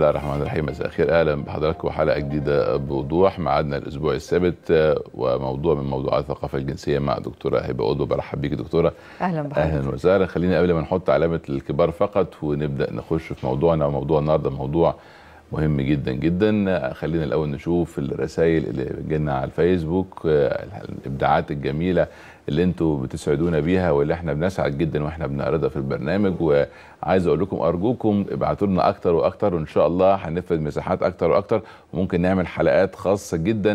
الله الرحمن الرحيم مساء الخير اهلا بحضراتكم وحلقه جديده بوضوح معادنا الاسبوع السابت وموضوع من موضوعات الثقافه الجنسيه مع دكتوره هبه قدو برحب بيكي دكتوره اهلا بحضرتك اهلا وسهلا خلينا قبل ما نحط علامه الكبار فقط ونبدا نخش في موضوعنا وموضوع النهارده موضوع مهم جدا جدا خلينا الاول نشوف الرسائل اللي جينا على الفيسبوك الابداعات الجميله اللي انتوا بتسعدونا بيها واللي احنا بنسعد جدا واحنا بنعرضها في البرنامج وعايز اقول لكم ارجوكم ابعتوا لنا اكتر واكتر وان شاء الله هنفرد مساحات اكتر واكتر وممكن نعمل حلقات خاصه جدا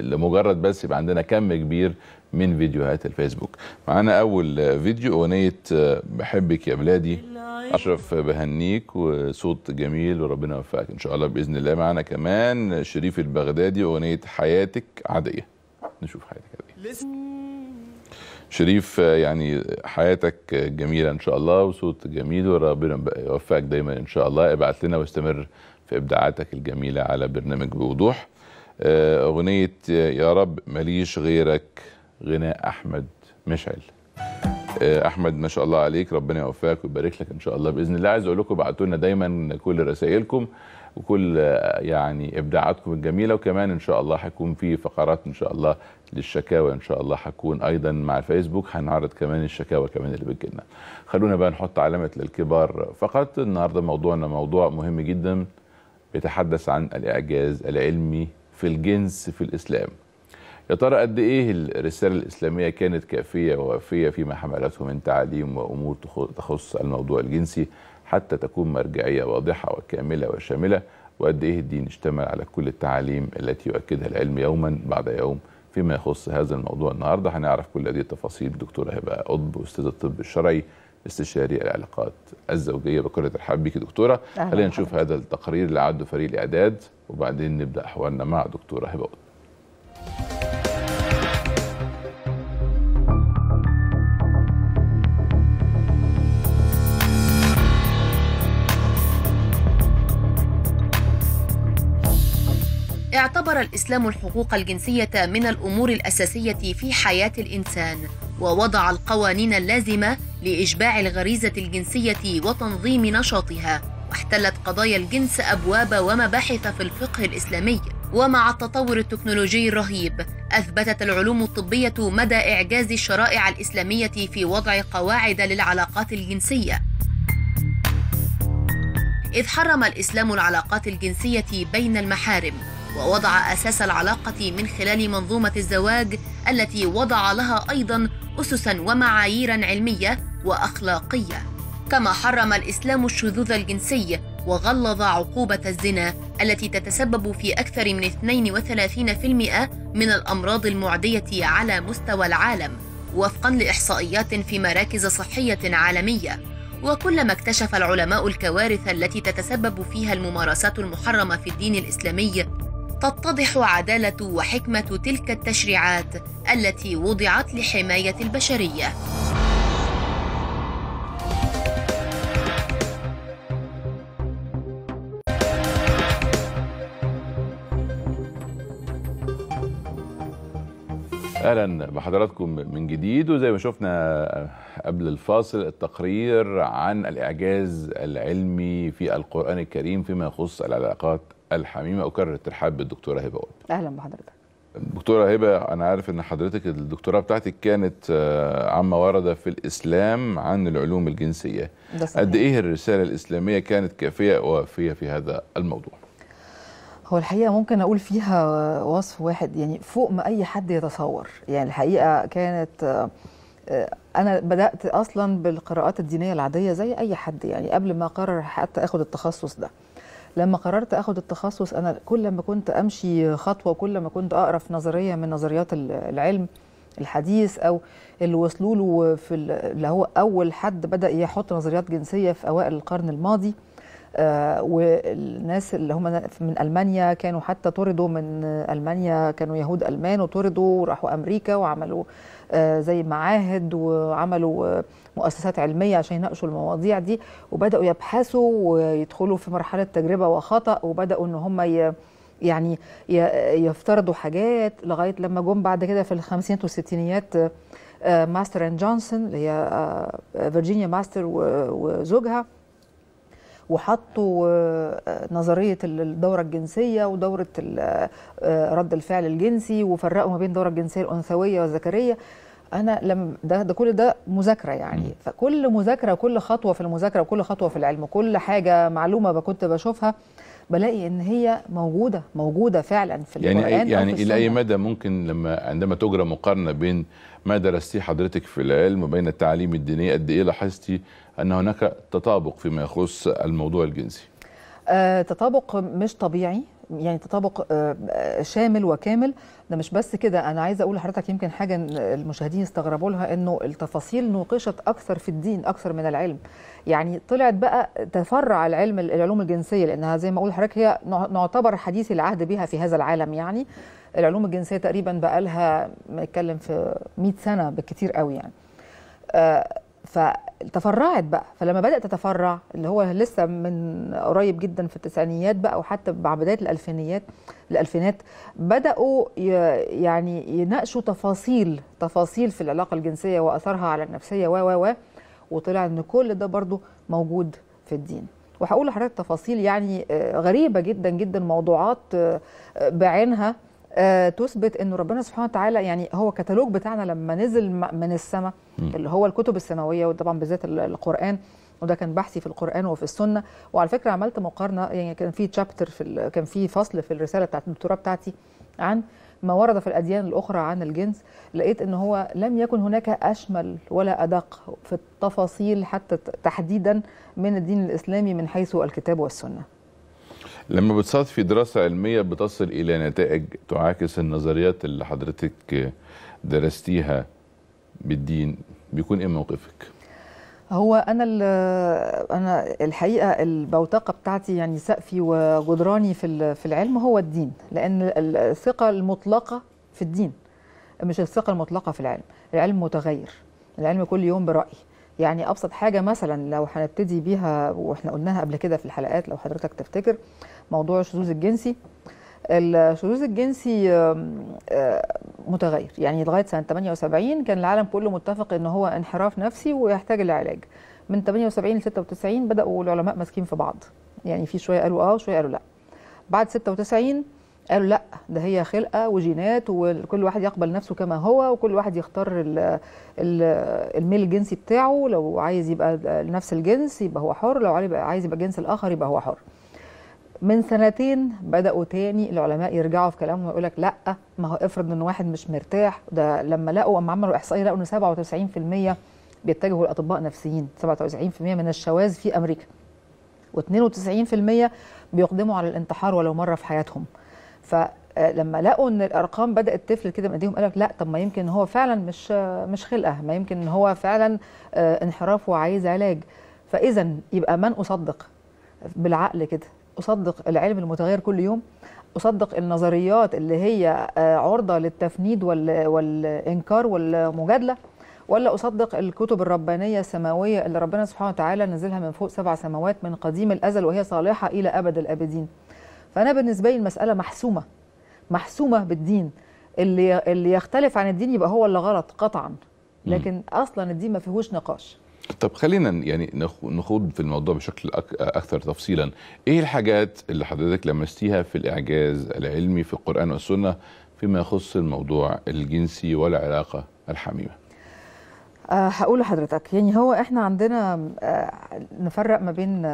لمجرد بس يبقى عندنا كم كبير من فيديوهات الفيسبوك معانا اول فيديو اغنيه بحبك يا بلادي اشرف بهنيك وصوت جميل وربنا يوفقك ان شاء الله باذن الله معانا كمان شريف البغدادي اغنيه حياتك عاديه نشوف حياتك عاديه شريف آه، يعني حياتك جميله ان شاء الله وصوت جميل وربنا يوفقك دايما ان شاء الله ابعت لنا واستمر في ابداعاتك الجميله على برنامج بوضوح آه، اغنيه آه، يا رب ماليش غيرك غناء احمد مشعل احمد ما شاء الله عليك ربنا يوفقك ويبارك لك ان شاء الله باذن الله عايز اقول لكم ابعتوا لنا دايما كل رسائلكم وكل يعني ابداعاتكم الجميله وكمان ان شاء الله هيكون في فقرات ان شاء الله للشكاوى ان شاء الله هكون ايضا مع الفيسبوك هنعرض كمان الشكاوى كمان اللي بتجيلنا خلونا بقى نحط علامه للكبار فقط النهارده موضوعنا موضوع مهم جدا بيتحدث عن الاعجاز العلمي في الجنس في الاسلام يا ترى قد ايه الرساله الاسلاميه كانت كافيه ووافيه فيما حملته من تعاليم وامور تخص الموضوع الجنسي حتى تكون مرجعيه واضحه وكامله وشامله وقد ايه الدين اشتمل على كل التعاليم التي يؤكدها العلم يوما بعد يوم فيما يخص هذا الموضوع النهارده هنعرف كل هذه التفاصيل دكتوره هبه قطب استاذه الطب الشرعي استشاري العلاقات الزوجيه بكره الحب بيكي دكتوره خلينا نشوف هذا التقرير اللي عده فريق الاعداد وبعدين نبدا حوارنا مع دكتوره هبه قطب اعتبر الإسلام الحقوق الجنسية من الأمور الأساسية في حياة الإنسان ووضع القوانين اللازمة لإشباع الغريزة الجنسية وتنظيم نشاطها واحتلت قضايا الجنس أبواب ومباحث في الفقه الإسلامي ومع التطور التكنولوجي الرهيب اثبتت العلوم الطبيه مدى اعجاز الشرائع الاسلاميه في وضع قواعد للعلاقات الجنسيه اذ حرم الاسلام العلاقات الجنسيه بين المحارم ووضع أساس العلاقة من خلال منظومة الزواج التي وضع لها أيضا أسسا ومعاييرا علمية وأخلاقية كما حرم الإسلام الشذوذ الجنسي وغلظ عقوبة الزنا التي تتسبب في أكثر من 32% من الأمراض المعدية على مستوى العالم وفقا لإحصائيات في مراكز صحية عالمية وكلما اكتشف العلماء الكوارث التي تتسبب فيها الممارسات المحرمة في الدين الإسلامي تتضح عداله وحكمه تلك التشريعات التي وضعت لحمايه البشريه اهلا بحضراتكم من جديد وزي ما شفنا قبل الفاصل التقرير عن الاعجاز العلمي في القران الكريم فيما يخص العلاقات الحميمه اكرر الترحاب بالدكتوره هبه قلب اهلا بحضرتك دكتوره هبه انا عارف ان حضرتك الدكتوراه بتاعتك كانت آه، عما ورد في الاسلام عن العلوم الجنسيه قد ايه الرساله الاسلاميه كانت كافيه ووافيه في هذا الموضوع هو الحقيقه ممكن اقول فيها وصف واحد يعني فوق ما اي حد يتصور يعني الحقيقه كانت آه، انا بدات اصلا بالقراءات الدينيه العاديه زي اي حد يعني قبل ما اقرر حتى اخد التخصص ده لما قررت اخد التخصص انا كل ما كنت امشي خطوه كل ما كنت اقرا في نظريه من نظريات العلم الحديث او اللي وصلوا له في اللي هو اول حد بدا يحط نظريات جنسيه في اوائل القرن الماضي آه والناس اللي هم من المانيا كانوا حتى طردوا من المانيا كانوا يهود المان وطردوا وراحوا امريكا وعملوا آه، زي معاهد وعملوا آه، مؤسسات علميه عشان يناقشوا المواضيع دي وبداوا يبحثوا ويدخلوا في مرحله تجربه وخطا وبداوا ان هم ي... يعني يفترضوا حاجات لغايه لما جم بعد كده في الخمسينات والستينيات آه، ماستر اند جونسون اللي هي فيرجينيا ماستر وزوجها وحطوا آه، نظريه الدوره الجنسيه ودوره آه، رد الفعل الجنسي وفرقوا ما بين الدوره الجنسيه الانثويه والذكريه انا لم ده ده كل ده مذاكره يعني فكل مذاكره وكل خطوه في المذاكره وكل خطوه في العلم وكل حاجه معلومه كنت بشوفها بلاقي ان هي موجوده موجوده فعلا في يعني القران يعني الى اي مدى ممكن لما عندما تجرى مقارنه بين ما درستيه حضرتك في العلم وبين التعليم الديني قد ايه لاحظتي ان هناك تطابق فيما يخص الموضوع الجنسي آه تطابق مش طبيعي يعني تطابق آه، شامل وكامل ده مش بس كده انا عايزه اقول لحضرتك يمكن حاجه المشاهدين استغربوا لها انه التفاصيل نوقشت اكثر في الدين اكثر من العلم يعني طلعت بقى تفرع العلم العلوم الجنسيه لانها زي ما اقول لحضرتك هي نعتبر حديث العهد بها في هذا العالم يعني العلوم الجنسيه تقريبا بقى لها نتكلم في 100 سنه بالكثير قوي يعني آه، فتفرعت بقى فلما بدات تتفرع اللي هو لسه من قريب جدا في التسعينيات بقى وحتى مع بدايه الالفينيات الالفينات بداوا يعني يناقشوا تفاصيل تفاصيل في العلاقه الجنسيه واثرها على النفسيه و و و وطلع ان كل ده برضو موجود في الدين وهقول لحضرتك تفاصيل يعني آه، غريبه جدا جدا موضوعات آه، بعينها آه، تثبت انه ربنا سبحانه وتعالى يعني هو كتالوج بتاعنا لما نزل من السماء اللي هو الكتب السماويه وطبعا بالذات القران وده كان بحثي في القران وفي السنه وعلى فكره عملت مقارنه يعني كان في تشابتر في كان في فصل في الرساله بتاعت الدكتوراه بتاعتي عن ما ورد في الاديان الاخرى عن الجنس لقيت ان هو لم يكن هناك اشمل ولا ادق في التفاصيل حتى تحديدا من الدين الاسلامي من حيث الكتاب والسنه لما بتصادف في دراسة علمية بتصل إلى نتائج تعاكس النظريات اللي حضرتك درستيها بالدين بيكون إيه موقفك؟ هو انا انا الحقيقه البوتقه بتاعتي يعني سقفي وجدراني في في العلم هو الدين لان الثقه المطلقه في الدين مش الثقه المطلقه في العلم العلم متغير العلم كل يوم برأي يعني ابسط حاجه مثلا لو هنبتدي بيها واحنا قلناها قبل كده في الحلقات لو حضرتك تفتكر موضوع الشذوذ الجنسي الشذوذ الجنسي آه، متغير يعني لغايه سنه 78 كان العالم كله متفق ان هو انحراف نفسي ويحتاج العلاج من 78 ل 96 بداوا العلماء ماسكين في بعض يعني في شويه قالوا اه وشويه قالوا لا بعد 96 قالوا لا ده هي خلقه وجينات وكل واحد يقبل نفسه كما هو وكل واحد يختار الميل الجنسي بتاعه لو عايز يبقى نفس الجنس يبقى هو حر لو عايز يبقى الجنس الاخر يبقى هو حر من سنتين بدأوا تاني العلماء يرجعوا في كلامهم ويقول لك لا ما هو افرض ان واحد مش مرتاح ده لما لقوا اما عملوا احصائيه لقوا ان 97% بيتجهوا لاطباء نفسيين 97% من الشواذ في امريكا و92% بيقدموا على الانتحار ولو مره في حياتهم فلما لقوا ان الارقام بدات تفلت كده من ايديهم قالوا لا طب ما يمكن هو فعلا مش مش خلقه ما يمكن ان هو فعلا آه، انحراف وعايز علاج فاذا يبقى من اصدق بالعقل كده اصدق العلم المتغير كل يوم اصدق النظريات اللي هي آه، عرضه للتفنيد والانكار والمجادله ولا اصدق الكتب الربانيه السماويه اللي ربنا سبحانه وتعالى نزلها من فوق سبع سماوات من قديم الازل وهي صالحه الى ابد الابدين فانا بالنسبه لي المساله محسومه محسومه بالدين اللي اللي يختلف عن الدين يبقى هو اللي غلط قطعا لكن م. اصلا الدين ما فيهوش نقاش طب خلينا يعني نخوض في الموضوع بشكل اكثر تفصيلا ايه الحاجات اللي حضرتك لمستيها في الاعجاز العلمي في القران والسنه فيما يخص الموضوع الجنسي والعلاقه الحميمه آه، هقول لحضرتك يعني هو احنا عندنا آه، نفرق ما بين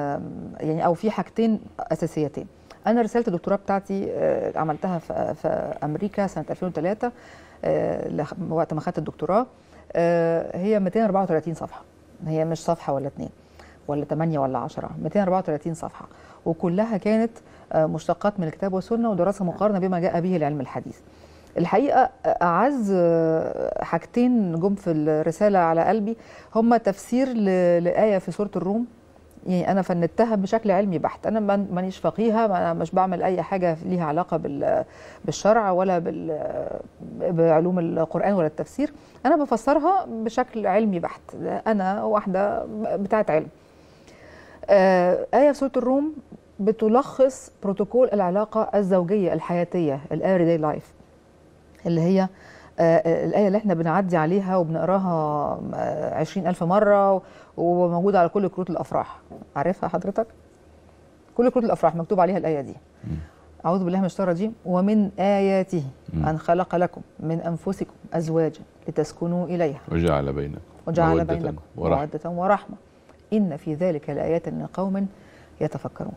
يعني او في حاجتين اساسيتين انا رساله الدكتوراه بتاعتي آه، عملتها في امريكا سنه 2003 آه، وقت ما خدت الدكتوراه آه، هي 234 صفحه هي مش صفحه ولا اتنين ولا 8 ولا 10 234 صفحه وكلها كانت مشتقات من الكتاب والسنه ودراسه مقارنه بما جاء به العلم الحديث الحقيقه اعز حاجتين جم في الرساله على قلبي هما تفسير لايه في سوره الروم يعني انا فندتها بشكل علمي بحت انا مانيش فقيهه انا مش بعمل اي حاجه ليها علاقه بالشرع ولا بعلوم القران ولا التفسير انا بفسرها بشكل علمي بحت انا واحده بتاعه علم آه، ايه في سوره الروم بتلخص بروتوكول العلاقه الزوجيه الحياتيه الايري داي لايف اللي هي آه، آه، الآية اللي احنا بنعدي عليها وبنقراها آه، عشرين ألف مرة وموجودة على كل كروت الأفراح عارفها حضرتك؟ كل كروت الأفراح مكتوب عليها الآية دي أعوذ بالله من الشيطان الرجيم ومن آياته أن خلق لكم من أنفسكم أزواجا لتسكنوا إليها وجعل بينكم وجعل بينكم مودة ورحمة إن في ذلك لآيات لقوم يتفكرون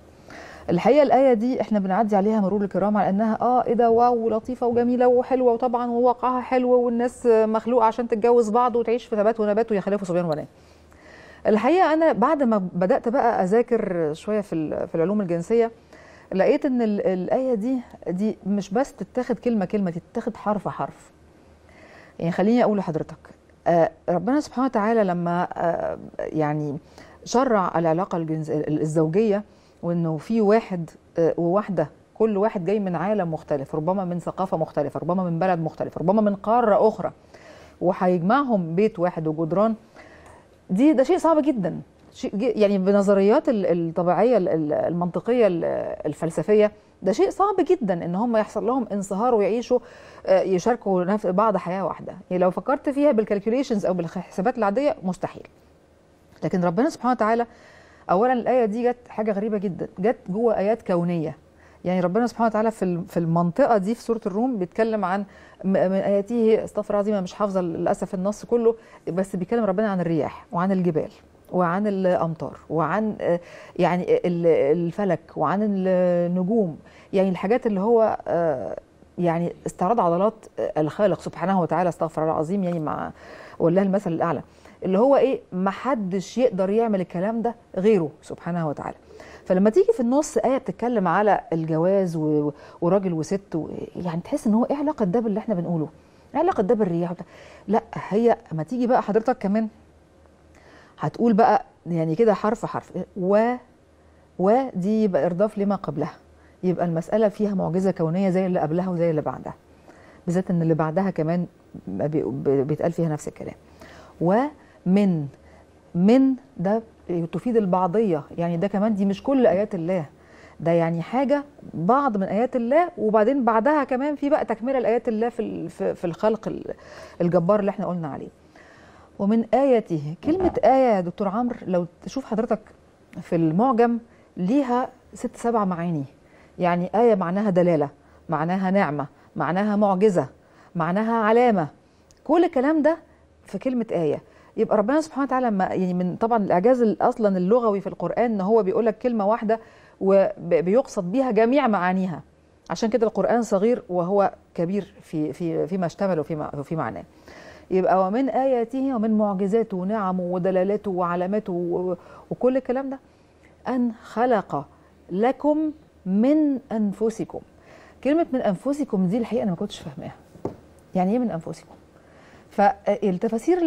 الحقيقه الايه دي احنا بنعدي عليها مرور الكرام على انها اه ايه ده واو ولطيفه وجميله وحلوه وطبعا وواقعها حلو والناس مخلوقه عشان تتجوز بعض وتعيش في ثبات ونبات ويخلفوا صبيان وبنات إيه. الحقيقه انا بعد ما بدات بقى اذاكر شويه في في العلوم الجنسيه لقيت ان الايه دي دي مش بس تتاخد كلمه كلمه دي تتاخد حرف حرف يعني خليني اقول لحضرتك آه، ربنا سبحانه وتعالى لما آه، يعني شرع العلاقه الجنس الزوجيه وانه في واحد آه، وواحده كل واحد جاي من عالم مختلف ربما من ثقافه مختلفه ربما من بلد مختلف ربما من قاره اخرى وهيجمعهم بيت واحد وجدران دي ده شيء صعب جدا شيء يعني بنظريات الطبيعيه المنطقيه الفلسفيه ده شيء صعب جدا ان هم يحصل لهم انصهار ويعيشوا آه، يشاركوا نفس بعض حياه واحده يعني لو فكرت فيها بالكالكوليشنز او بالحسابات العاديه مستحيل لكن ربنا سبحانه وتعالى اولا الايه دي جت حاجه غريبه جدا جت جوه ايات كونيه يعني ربنا سبحانه وتعالى في في المنطقه دي في سوره الروم بيتكلم عن من اياته استغفر العظيم مش حافظه للاسف النص كله بس بيتكلم ربنا عن الرياح وعن الجبال وعن الامطار وعن آه، يعني الفلك وعن النجوم يعني الحاجات اللي هو آه، يعني استعراض عضلات آه، الخالق سبحانه وتعالى استغفر الله العظيم يعني مع والله المثل الاعلى اللي هو ايه محدش يقدر يعمل الكلام ده غيره سبحانه وتعالى فلما تيجي في النص ايه بتتكلم على الجواز و... وراجل وست و... يعني تحس ان هو ايه علاقه ده باللي احنا بنقوله ايه علاقه ده بالرياح وبتاع. لا هي اما تيجي بقى حضرتك كمان هتقول بقى يعني كده حرف حرف و و دي يبقى ارضاف لما قبلها يبقى المساله فيها معجزه كونيه زي اللي قبلها وزي اللي بعدها بالذات ان اللي بعدها كمان بيتقال فيها نفس الكلام و من من ده تفيد البعضية يعني ده كمان دي مش كل آيات الله ده يعني حاجة بعض من آيات الله وبعدين بعدها كمان في بقى تكملة لآيات الله في في الخلق الجبار اللي احنا قلنا عليه ومن آياته كلمة آية يا دكتور عمرو لو تشوف حضرتك في المعجم ليها ست سبع معاني يعني آية معناها دلالة معناها نعمة معناها معجزة معناها علامة كل الكلام ده في كلمة آية يبقى ربنا سبحانه وتعالى ما يعني من طبعا الاعجاز اصلا اللغوي في القران ان هو بيقول لك كلمه واحده وبيقصد بيها جميع معانيها عشان كده القران صغير وهو كبير في في فيما اشتمله في في معناه يبقى ومن اياته ومن معجزاته ونعمه ودلالاته وعلاماته وكل الكلام ده ان خلق لكم من انفسكم كلمه من انفسكم دي الحقيقه انا ما كنتش فاهماها يعني ايه من انفسكم فالتفاسير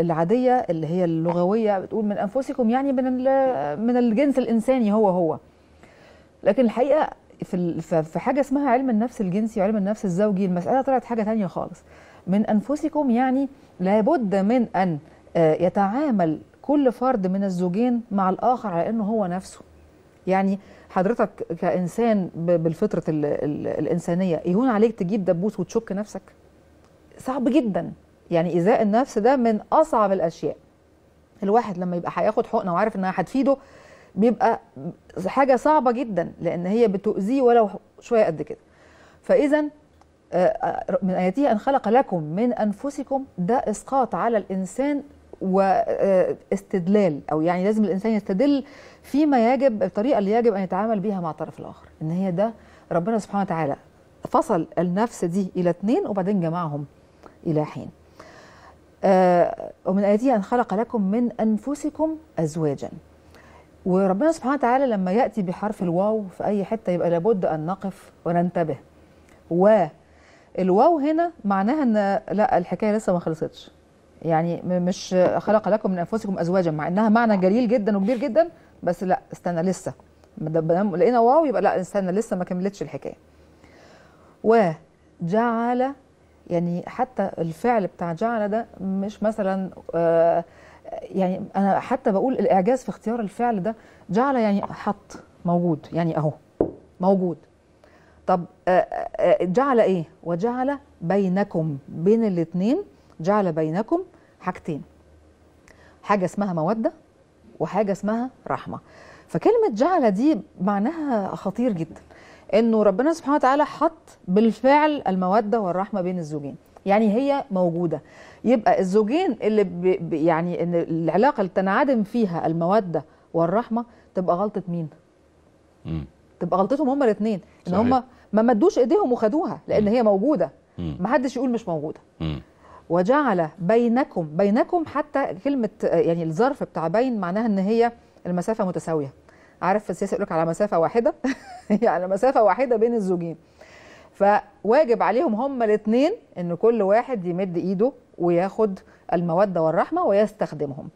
العاديه اللي هي اللغويه بتقول من انفسكم يعني من من الجنس الانساني هو هو لكن الحقيقه في في حاجه اسمها علم النفس الجنسي وعلم النفس الزوجي المساله طلعت حاجه تانية خالص من انفسكم يعني لابد من ان آه، يتعامل كل فرد من الزوجين مع الاخر على انه هو نفسه يعني حضرتك كانسان بالفطره الانسانيه يهون عليك تجيب دبوس وتشك نفسك صعب جدا يعني ايذاء النفس ده من اصعب الاشياء الواحد لما يبقى هياخد حقنه وعارف انها هتفيده بيبقى حاجه صعبه جدا لان هي بتؤذيه ولو شويه قد كده فاذا آه، آه، من اياته ان خلق لكم من انفسكم ده اسقاط على الانسان واستدلال آه، او يعني لازم الانسان يستدل فيما يجب الطريقه اللي يجب ان يتعامل بيها مع الطرف الاخر ان هي ده ربنا سبحانه وتعالى فصل النفس دي الى اتنين وبعدين جمعهم الى حين آه، ومن آياته أن خلق لكم من أنفسكم أزواجا وربنا سبحانه وتعالى لما يأتي بحرف الواو في أي حتة يبقى لابد أن نقف وننتبه والواو هنا معناها أن لا الحكاية لسه ما خلصتش يعني مش خلق لكم من أنفسكم أزواجا مع أنها معنى جليل جدا وكبير جدا بس لا استنى لسه لقينا واو يبقى لا استنى لسه ما كملتش الحكاية وجعل يعني حتى الفعل بتاع جعل ده مش مثلا آه، يعني انا حتى بقول الاعجاز في اختيار الفعل ده جعل يعني حط موجود يعني اهو موجود طب آه، آه، جعل ايه وجعل بينكم بين الاثنين جعل بينكم حاجتين حاجه اسمها موده وحاجه اسمها رحمه فكلمه جعل دي معناها خطير جدا انه ربنا سبحانه وتعالى حط بالفعل الموده والرحمه بين الزوجين يعني هي موجوده يبقى الزوجين اللي بي يعني ان العلاقه اللي تنعدم فيها الموده والرحمه تبقى غلطه مين مم. تبقى غلطتهم هما الاثنين ان هما ما مدوش ايديهم وخدوها لان مم. هي موجوده ما حدش يقول مش موجوده مم. وجعل بينكم بينكم حتى كلمه يعني الظرف بتاع بين معناها ان هي المسافه متساويه عارف في السياسه يقول لك على مسافه واحده يعني مسافه واحده بين الزوجين فواجب عليهم هما الاثنين ان كل واحد يمد ايده وياخد الموده والرحمه ويستخدمهم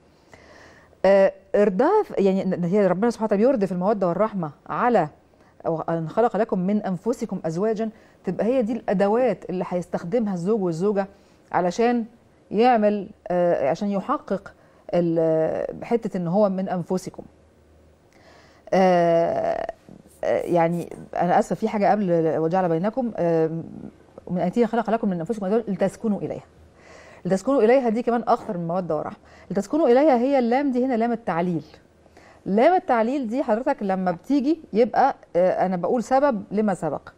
آه، ارضاء يعني هي ربنا سبحانه وتعالى بيرضي في الموده والرحمه على ان خلق لكم من انفسكم ازواجا تبقى هي دي الادوات اللي هيستخدمها الزوج والزوجه علشان يعمل آه، عشان يحقق حته ان هو من انفسكم آه، آه، يعني انا اسفه في حاجه قبل وجعل بينكم آه، من آتيه خلق لكم من أنفسكم لتسكنوا إليها لتسكنوا إليها دي كمان أخطر من مودة ورحمة لتسكنوا إليها هي اللام دي هنا لام التعليل لام التعليل دي حضرتك لما بتيجي يبقى أنا بقول سبب لما سبق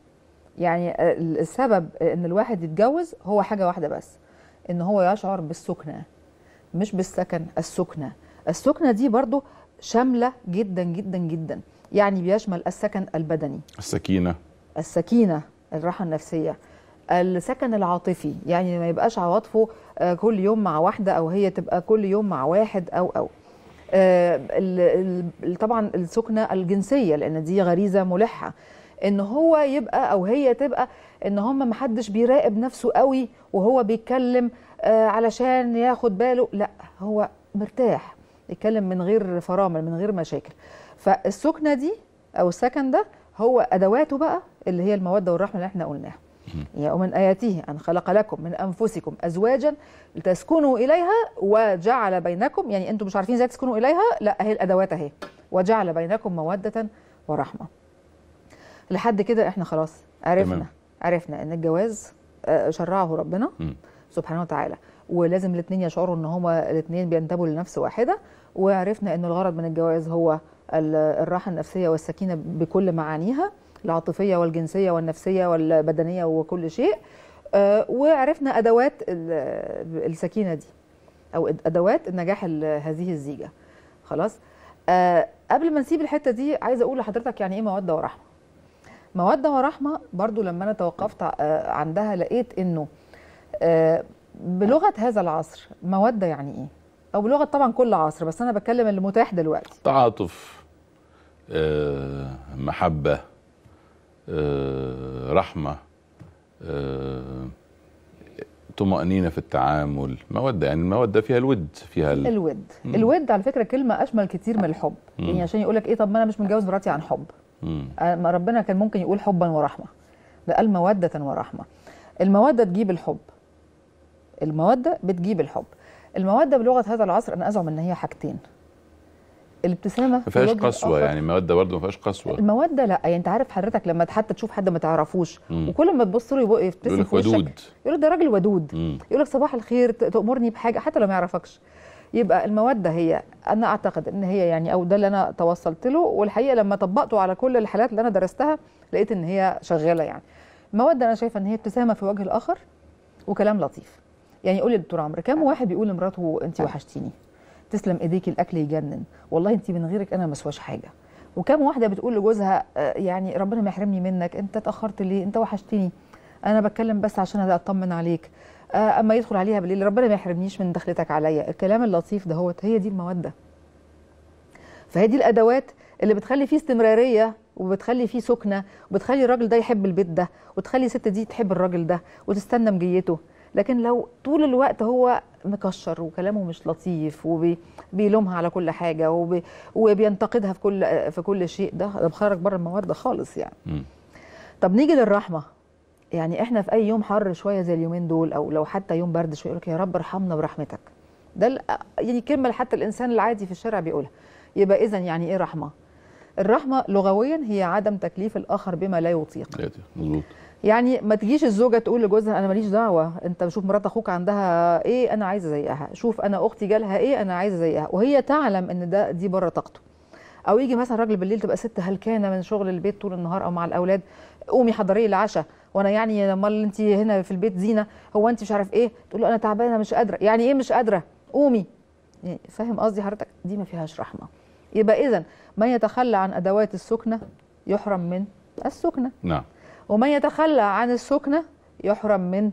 يعني السبب إن الواحد يتجوز هو حاجة واحدة بس إن هو يشعر بالسكنة مش بالسكن السكنة السكنة دي برضو شامله جدا جدا جدا يعني بيشمل السكن البدني السكينه السكينه الراحه النفسيه السكن العاطفي يعني ما يبقاش عواطفه آه، كل يوم مع واحده او هي تبقى كل يوم مع واحد او او آه، طبعا السكنه الجنسيه لان دي غريزه ملحه ان هو يبقى او هي تبقى ان هم محدش بيراقب نفسه قوي وهو بيتكلم آه، علشان ياخد باله لا هو مرتاح يتكلم من غير فرامل من غير مشاكل فالسكنه دي او السكن ده هو ادواته بقى اللي هي الموده والرحمه اللي احنا قلناها يا من آياته أن خلق لكم من أنفسكم أزواجا لتسكنوا إليها وجعل بينكم يعني أنتم مش عارفين إزاي تسكنوا إليها لا هي الأدوات أهي وجعل بينكم مودة ورحمة لحد كده إحنا خلاص عرفنا تمام. عرفنا أن الجواز آه، شرعه ربنا م. سبحانه وتعالى ولازم الاثنين يشعروا ان هما الاثنين بينتبهوا لنفس واحده وعرفنا أن الغرض من الجواز هو الراحة النفسية والسكينة بكل معانيها العاطفية والجنسية والنفسية والبدنية وكل شيء آه، وعرفنا أدوات السكينة دي أو أدوات نجاح هذه الزيجة خلاص آه، قبل ما نسيب الحتة دي عايزة أقول لحضرتك يعني إيه مودة ورحمة مودة ورحمة برضو لما أنا توقفت آه، عندها لقيت إنه بلغة هذا العصر مودة يعني إيه او لغه طبعا كل عصر بس انا بتكلم اللي متاح دلوقتي تعاطف آه، محبه آه، رحمه آه، طمأنينة في التعامل مودة يعني المودة فيها الود فيها ال... الود مم. الود على فكرة كلمة أشمل كتير من الحب مم. يعني عشان يقولك إيه طب ما أنا مش متجوز مراتي عن حب مم. آه، ربنا كان ممكن يقول حبا ورحمة ده قال مودة ورحمة المودة تجيب الحب المودة بتجيب الحب المواد بلغه هذا العصر انا ازعم ان هي حاجتين الابتسامه ما فيهاش قسوه يعني الموده برضه ما فيهاش قسوه الموده لا يعني انت عارف حضرتك لما حتى تشوف حد ما تعرفوش مم. وكل ما تبص له يبقى يبتسم يقول لك ودود يقول لك ده راجل ودود يقول لك صباح الخير تامرني بحاجه حتى لو ما يعرفكش يبقى الموده هي انا اعتقد ان هي يعني او ده اللي انا توصلت له والحقيقه لما طبقته على كل الحالات اللي انا درستها لقيت ان هي شغاله يعني الموده انا شايفه ان هي ابتسامه في وجه الاخر وكلام لطيف يعني قولي دكتور عمرو كام واحد بيقول لمراته انت آه. وحشتيني تسلم ايديك الاكل يجنن والله انت من غيرك انا ما اسواش حاجه وكم واحده بتقول لجوزها آه، يعني ربنا ما يحرمني منك انت اتاخرت ليه انت وحشتيني انا بتكلم بس عشان اطمن عليك آه، اما يدخل عليها بالليل ربنا ما يحرمنيش من دخلتك عليا الكلام اللطيف ده هو هي دي الموده فهي دي الادوات اللي بتخلي فيه استمراريه وبتخلي فيه سكنه وبتخلي الراجل ده يحب البيت ده وتخلي الست دي تحب الراجل ده وتستنى مجيته لكن لو طول الوقت هو مكشر وكلامه مش لطيف وبيلومها على كل حاجه وبي وبينتقدها في كل في كل شيء ده ده بخرج بره الموارد خالص يعني م. طب نيجي للرحمه يعني احنا في اي يوم حر شويه زي اليومين دول او لو حتى يوم برد شويه يقول لك يا رب ارحمنا برحمتك ده يعني كلمه حتى الانسان العادي في الشارع بيقولها يبقى اذا يعني ايه رحمه الرحمه لغويا هي عدم تكليف الاخر بما لا يطيق مظبوط يعني ما تجيش الزوجه تقول لجوزها انا ماليش دعوه انت شوف مرات اخوك عندها ايه انا عايزه زيها شوف انا اختي جالها ايه انا عايزه زيها وهي تعلم ان ده دي بره طاقته او يجي مثلا راجل بالليل تبقى ست هلكانه من شغل البيت طول النهار او مع الاولاد قومي حضري العشاء وانا يعني امال انت هنا في البيت زينه هو انت مش عارف ايه تقول له انا تعبانه مش قادره يعني ايه مش قادره قومي يعني فاهم قصدي حضرتك دي ما فيهاش رحمه يبقى اذا من يتخلى عن ادوات السكنه يحرم من السكنه نعم ومن يتخلى عن السكنة يحرم من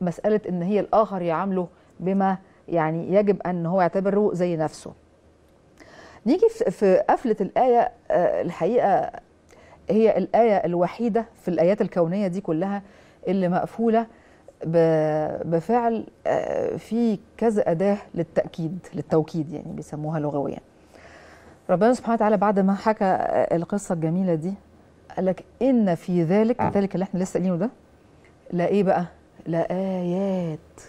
مسألة إن هي الآخر يعامله بما يعني يجب أن هو يعتبره زي نفسه نيجي في قفلة الآية آه، الحقيقة هي الآية الوحيدة في الآيات الكونية دي كلها اللي مقفولة بفعل آه، في كذا أداة للتأكيد للتوكيد يعني بيسموها لغويا ربنا سبحانه وتعالى بعد ما حكى آه، القصة الجميلة دي قال لك إن في ذلك آه. ذلك اللي احنا لسه قايلينه ده لا إيه بقى؟ لآيات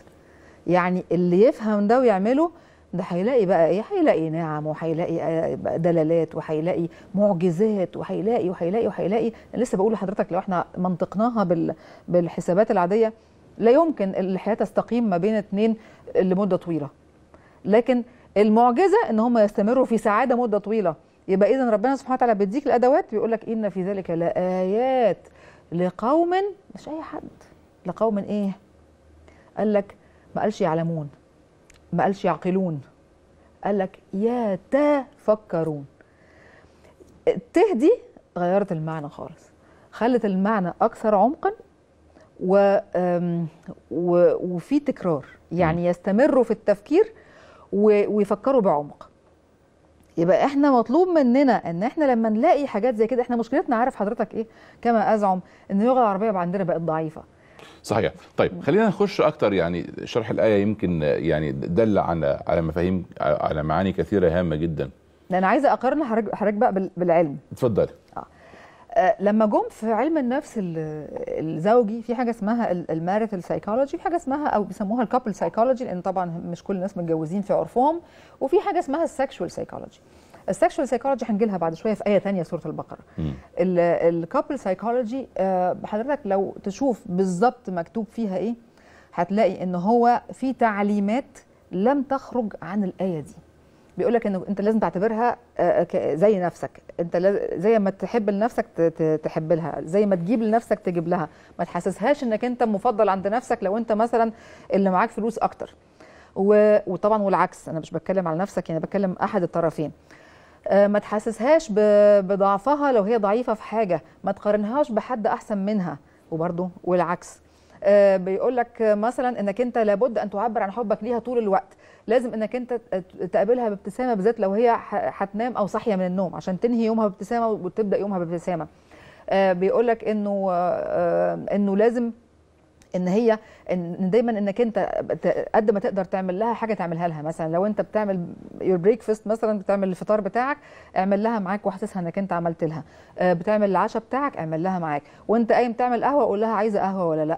يعني اللي يفهم ده ويعمله ده هيلاقي بقى ايه هيلاقي نعم وهيلاقي دلالات وهيلاقي معجزات وهيلاقي وهيلاقي وهيلاقي لسه بقول لحضرتك لو احنا منطقناها بال بالحسابات العاديه لا يمكن الحياه تستقيم ما بين اثنين لمده طويله لكن المعجزه ان هم يستمروا في سعاده مده طويله يبقى اذا ربنا سبحانه وتعالى بيديك الادوات بيقول لك ان في ذلك لايات لقوم مش اي حد لقوم ايه قال لك ما قالش يعلمون ما قالش يعقلون قال لك يتفكرون تهدي غيرت المعنى خالص خلت المعنى اكثر عمقا و, وفي تكرار يعني يستمروا في التفكير ويفكروا بعمق يبقى احنا مطلوب مننا ان احنا لما نلاقي حاجات زي كده احنا مشكلتنا عارف حضرتك ايه كما ازعم ان اللغه العربيه عندنا بقت ضعيفه صحيح طيب خلينا نخش اكتر يعني شرح الايه يمكن يعني دل على على مفاهيم على معاني كثيره هامه جدا انا عايزه اقارن حضرتك بقى بالعلم اتفضل آه، لما جم في علم النفس الزوجي في حاجه اسمها الماريتال سايكولوجي في حاجه اسمها او بيسموها الكابل سايكولوجي لان طبعا مش كل الناس متجوزين في عرفهم وفي حاجه اسمها السكشوال سايكولوجي السكشوال سايكولوجي هنجي لها بعد شويه في ايه ثانيه سوره البقره الكابل سايكولوجي آه، حضرتك لو تشوف بالظبط مكتوب فيها ايه هتلاقي ان هو في تعليمات لم تخرج عن الايه دي بيقول لك انه انت لازم تعتبرها آه، آه، زي نفسك انت زي ما تحب لنفسك تحب لها زي ما تجيب لنفسك تجيب لها ما تحسسهاش انك انت مفضل عند نفسك لو انت مثلا اللي معاك فلوس اكتر وطبعا والعكس انا مش بتكلم على نفسك يعني بتكلم احد الطرفين آه، ما تحسسهاش بضعفها لو هي ضعيفه في حاجه ما تقارنهاش بحد احسن منها وبرده والعكس بيقول لك مثلا انك انت لابد ان تعبر عن حبك ليها طول الوقت لازم انك انت تقابلها بابتسامه بالذات لو هي هتنام او صاحيه من النوم عشان تنهي يومها بابتسامه وتبدا يومها بابتسامه آه، بيقول لك انه آه، آه، انه لازم ان هي ان دايما انك انت قد ما تقدر تعمل لها حاجه تعملها لها مثلا لو انت بتعمل يور بريكفاست مثلا بتعمل الفطار بتاعك اعمل لها معاك واحسسها انك انت عملت لها آه، بتعمل العشاء بتاعك اعمل لها معاك وانت قايم تعمل قهوه قول لها عايزه قهوه ولا لا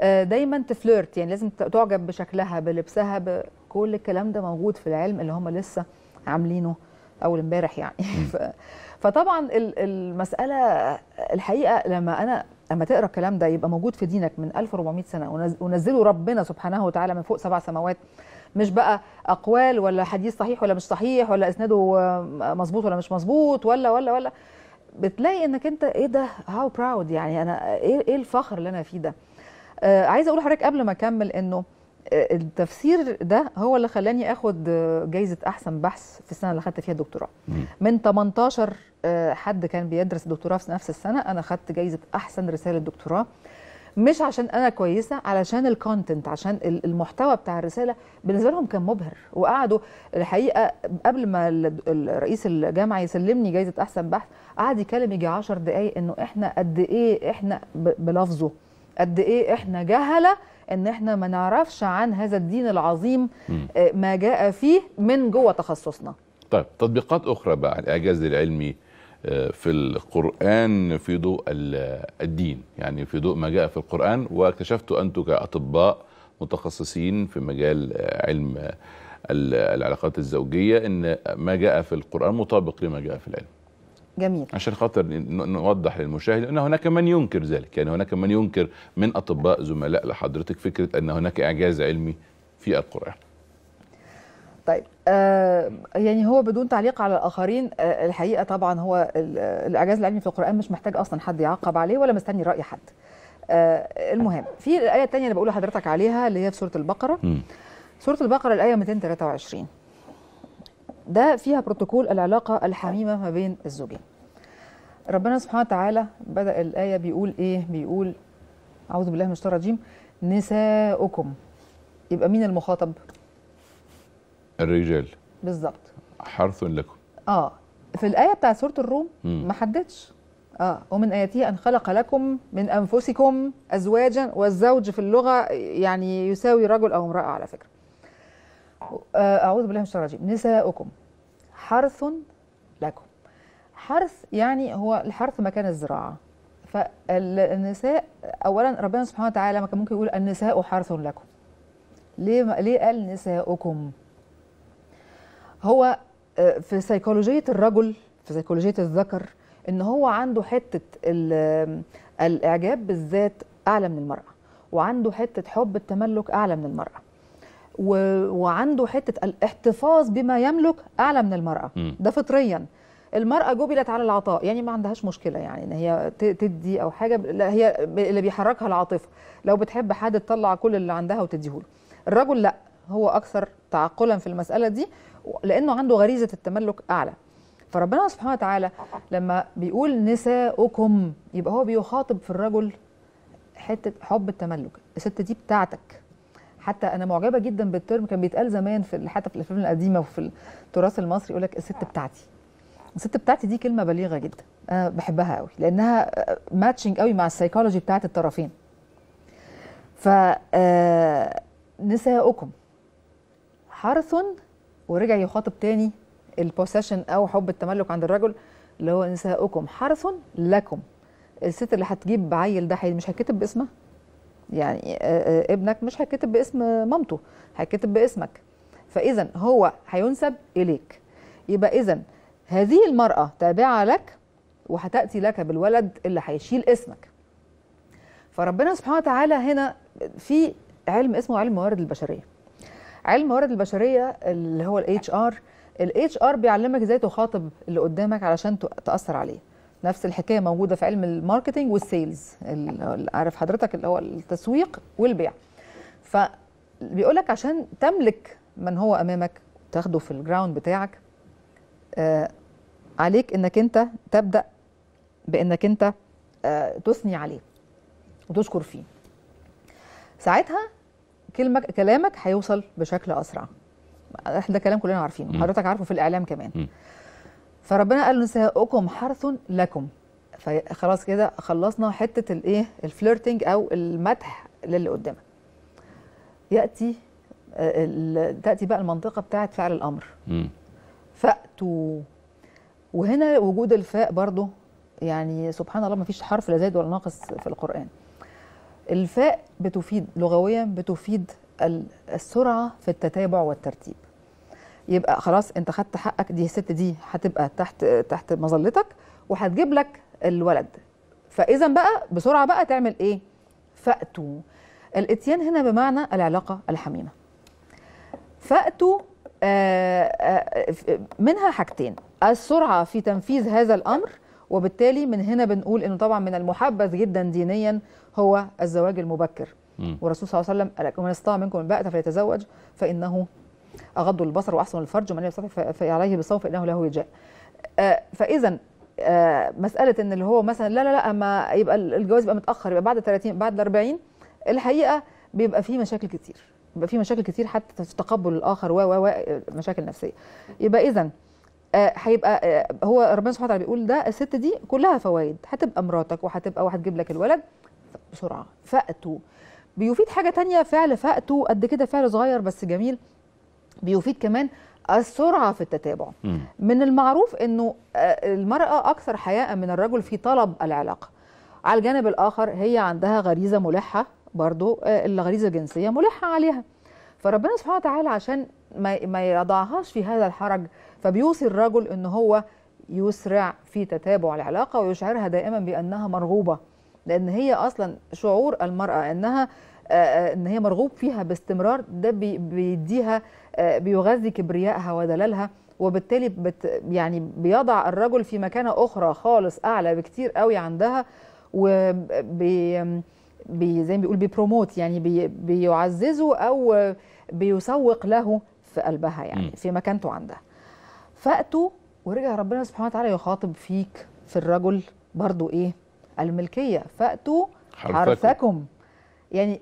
آه، دايما تفليرت يعني لازم تعجب بشكلها بلبسها بكل الكلام ده موجود في العلم اللي هم لسه عاملينه اول امبارح يعني فطبعا المساله الحقيقه لما انا اما تقرا الكلام ده يبقى موجود في دينك من 1400 سنه ونزله ربنا سبحانه وتعالى من فوق سبع سماوات مش بقى اقوال ولا حديث صحيح ولا مش صحيح ولا اسناده مظبوط ولا مش مظبوط ولا ولا ولا بتلاقي انك انت ايه ده هاو براود يعني انا إيه،, ايه الفخر اللي انا فيه ده آه عايزه اقول لحضرتك قبل ما اكمل انه التفسير ده هو اللي خلاني اخد جايزه احسن بحث في السنه اللي خدت فيها الدكتوراه من 18 آه، حد كان بيدرس دكتوراه في نفس السنه انا خدت جايزه احسن رساله دكتوراه مش عشان انا كويسه علشان الكونتنت عشان المحتوى بتاع الرساله بالنسبه لهم كان مبهر وقعدوا الحقيقه قبل ما رئيس الجامعه يسلمني جايزه احسن بحث قعد يكلم يجي 10 دقائق انه احنا قد ايه احنا بلفظه قد ايه احنا جهله ان احنا ما نعرفش عن هذا الدين العظيم آه، ما جاء فيه من جوه تخصصنا طيب تطبيقات اخرى بقى الاعجاز العلمي آه، في القرآن في ضوء الدين يعني في ضوء ما جاء في القرآن واكتشفت أنتم كأطباء متخصصين في مجال آه، علم العلاقات الزوجية أن ما جاء في القرآن مطابق لما جاء في العلم جميل عشان خاطر نوضح للمشاهد ان هناك من ينكر ذلك يعني هناك من ينكر من اطباء زملاء لحضرتك فكره ان هناك اعجاز علمي في القران طيب آه يعني هو بدون تعليق على الاخرين آه الحقيقه طبعا هو الاعجاز العلمي في القران مش محتاج اصلا حد يعقب عليه ولا مستني راي حد آه المهم في الايه الثانيه اللي بقول لحضرتك عليها اللي هي في سوره البقره م. سوره البقره الايه 223 ده فيها بروتوكول العلاقه الحميمه ما بين الزوجين ربنا سبحانه وتعالى بدأ الآية بيقول إيه؟ بيقول أعوذ بالله من الشيطان الرجيم نساؤكم يبقى مين المخاطب؟ الرجال بالظبط حرث لكم اه في الآية بتاع سورة الروم ما حددش اه ومن آياته أن خلق لكم من أنفسكم أزواجا والزوج في اللغة يعني يساوي رجل أو امرأة على فكرة آه. أعوذ بالله من الشيطان الرجيم نساؤكم حرث لكم حرث يعني هو الحرث مكان الزراعه فالنساء اولا ربنا سبحانه وتعالى ما كان ممكن يقول النساء حرث لكم ليه ليه قال نساؤكم هو آه، في سيكولوجيه الرجل في سيكولوجيه الذكر ان هو عنده حته الاعجاب بالذات اعلى من المراه وعنده حته حب التملك اعلى من المراه وعنده حته الاحتفاظ بما يملك اعلى من المراه ده فطريا المرأة جبلت على العطاء يعني ما عندهاش مشكلة يعني إن هي تدي أو حاجة لا هي اللي بيحركها العاطفة لو بتحب حد تطلع كل اللي عندها وتديهوله الرجل لا هو أكثر تعقلا في المسألة دي لأنه عنده غريزة التملك أعلى فربنا سبحانه وتعالى لما بيقول نساؤكم يبقى هو بيخاطب في الرجل حته حب التملك الست دي بتاعتك حتى انا معجبه جدا بالترم كان بيتقال زمان في حتى في الافلام القديمه وفي التراث المصري يقول لك الست بتاعتي الست بتاعتي دي كلمه بليغه جدا انا بحبها قوي لانها ماتشنج قوي مع السيكولوجي بتاعت الطرفين ف آه، نساؤكم حرث ورجع يخاطب تاني البوسيشن او حب التملك عند الرجل اللي هو نساؤكم حرث لكم الست اللي هتجيب عيل ده مش هيتكتب باسمها يعني آه، آه، ابنك مش هيتكتب باسم مامته هيتكتب باسمك فاذا هو هينسب اليك يبقى اذا هذه المرأة تابعة لك وهتأتي لك بالولد اللي هيشيل اسمك فربنا سبحانه وتعالى هنا في علم اسمه علم موارد البشرية علم موارد البشرية اللي هو الاتش ار الاتش ار بيعلمك ازاي تخاطب اللي قدامك علشان تأثر عليه نفس الحكايه موجوده في علم الماركتنج والسيلز اللي عارف حضرتك اللي هو التسويق والبيع فبيقول لك عشان تملك من هو امامك تاخده في الجراوند بتاعك آه، عليك انك انت تبدا بانك انت آه، تثني عليه وتشكر فيه ساعتها كلمك كلامك هيوصل بشكل اسرع احنا ده كلام كلنا عارفينه حضرتك عارفه في الاعلام كمان فربنا قال نساؤكم حرث لكم فخلاص كده خلصنا حته الايه الفليرتنج او المدح للي قدامك ياتي آه، تاتي بقى المنطقه بتاعت فعل الامر فاتوا وهنا وجود الفاء برضه يعني سبحان الله ما فيش حرف لا زائد ولا ناقص في القرآن الفاء بتفيد لغويا بتفيد السرعة في التتابع والترتيب يبقى خلاص انت خدت حقك دي الست دي هتبقى تحت تحت مظلتك وهتجيب لك الولد فاذا بقى بسرعه بقى تعمل ايه فاتوا الاتيان هنا بمعنى العلاقه الحميمه فاتوا آه، آه، منها حاجتين السرعه في تنفيذ هذا الامر وبالتالي من هنا بنقول انه طبعا من المحبذ جدا دينيا هو الزواج المبكر والرسول صلى الله عليه وسلم من استطاع منكم الباءة فليتزوج فانه اغض البصر واحسن الفرج ومن لم يستطع فعليه بالصوم فانه له وجاء آه، فاذا آه، مساله ان اللي هو مثلا لا لا لا ما يبقى الجواز يبقى متاخر يبقى بعد 30 بعد 40 الحقيقه بيبقى فيه مشاكل كتير بيبقى فيه مشاكل كتير حتى في تقبل الاخر و و مشاكل نفسيه يبقى اذا آه، هيبقى آه، هو ربنا سبحانه وتعالى بيقول ده الست دي كلها فوائد هتبقى مراتك وهتبقى وهتجيب لك الولد بسرعه فاتوا بيفيد حاجه تانية فعل فاتوا قد كده فعل صغير بس جميل بيفيد كمان السرعه في التتابع م. من المعروف انه آه، المراه اكثر حياء من الرجل في طلب العلاقه على الجانب الاخر هي عندها غريزه ملحه برضو الغريزه الجنسيه ملحه عليها فربنا سبحانه وتعالى عشان ما, ما يضعهاش في هذا الحرج فبيوصي الرجل ان هو يسرع في تتابع العلاقه ويشعرها دائما بانها مرغوبه لان هي اصلا شعور المراه انها آه، آه، ان هي مرغوب فيها باستمرار ده بيديها آه، بيغذي كبريائها ودلالها وبالتالي بت يعني بيضع الرجل في مكانه اخرى خالص اعلى بكتير قوي عندها وبي بي زي ما بيقول بيبروموت يعني بي بيعززه او بيسوق له في قلبها يعني في مكانته عندها فاتوا ورجع ربنا سبحانه وتعالى يخاطب فيك في الرجل برضو ايه الملكيه فاتوا حرثكم يعني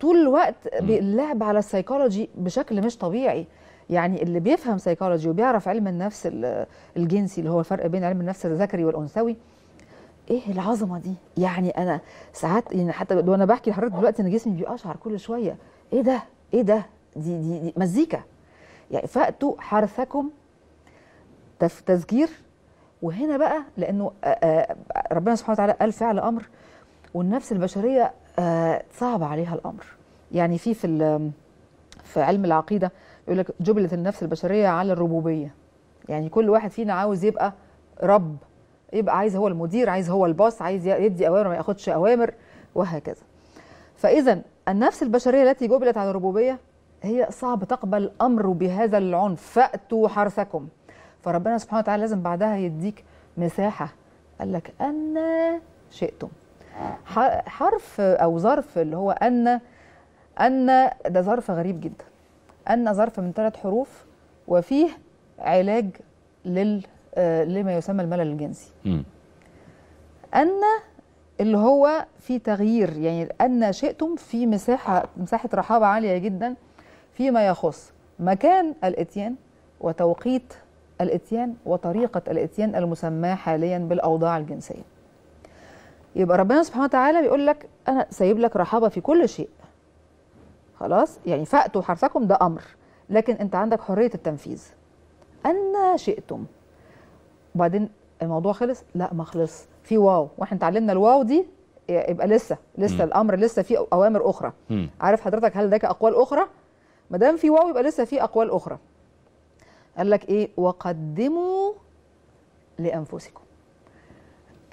طول الوقت اللعب على السيكولوجي بشكل مش طبيعي يعني اللي بيفهم سيكولوجي وبيعرف علم النفس الجنسي اللي هو الفرق بين علم النفس الذكري والانثوي ايه العظمه دي يعني انا ساعات يعني حتى وانا بحكي لحضرتك دلوقتي ان جسمي بيقشعر كل شويه ايه ده ايه ده دي دي, دي مزيكا يعني فاتوا حرثكم تسجير وهنا بقى لانه ربنا سبحانه وتعالى قال فعل امر والنفس البشريه صعب عليها الامر يعني في في في علم العقيده يقول لك جبلت النفس البشريه على الربوبيه يعني كل واحد فينا عاوز يبقى رب يبقى عايز هو المدير عايز هو الباص عايز يدي اوامر ما ياخدش اوامر وهكذا فاذا النفس البشريه التي جبلت على الربوبيه هي صعب تقبل امر بهذا العنف فاتوا حرثكم فربنا سبحانه وتعالى لازم بعدها يديك مساحه قال لك ان شئتم حرف او ظرف اللي هو ان ان ده ظرف غريب جدا ان ظرف من ثلاث حروف وفيه علاج لل لما يسمى الملل الجنسي ان اللي هو في تغيير يعني ان شئتم في مساحه مساحه رحابه عاليه جدا فيما يخص مكان الاتيان وتوقيت الاتيان وطريقه الاتيان المسماه حاليا بالاوضاع الجنسيه يبقى ربنا سبحانه وتعالى بيقول لك انا سايب لك رحابه في كل شيء خلاص يعني فاتوا حرثكم ده امر لكن انت عندك حريه التنفيذ ان شئتم وبعدين الموضوع خلص لا ما خلص في واو واحنا اتعلمنا الواو دي يبقى لسه لسه م. الامر لسه في اوامر اخرى م. عارف حضرتك هل لديك اقوال اخرى ما دام في واو يبقى لسه في اقوال اخرى قال لك ايه وقدموا لانفسكم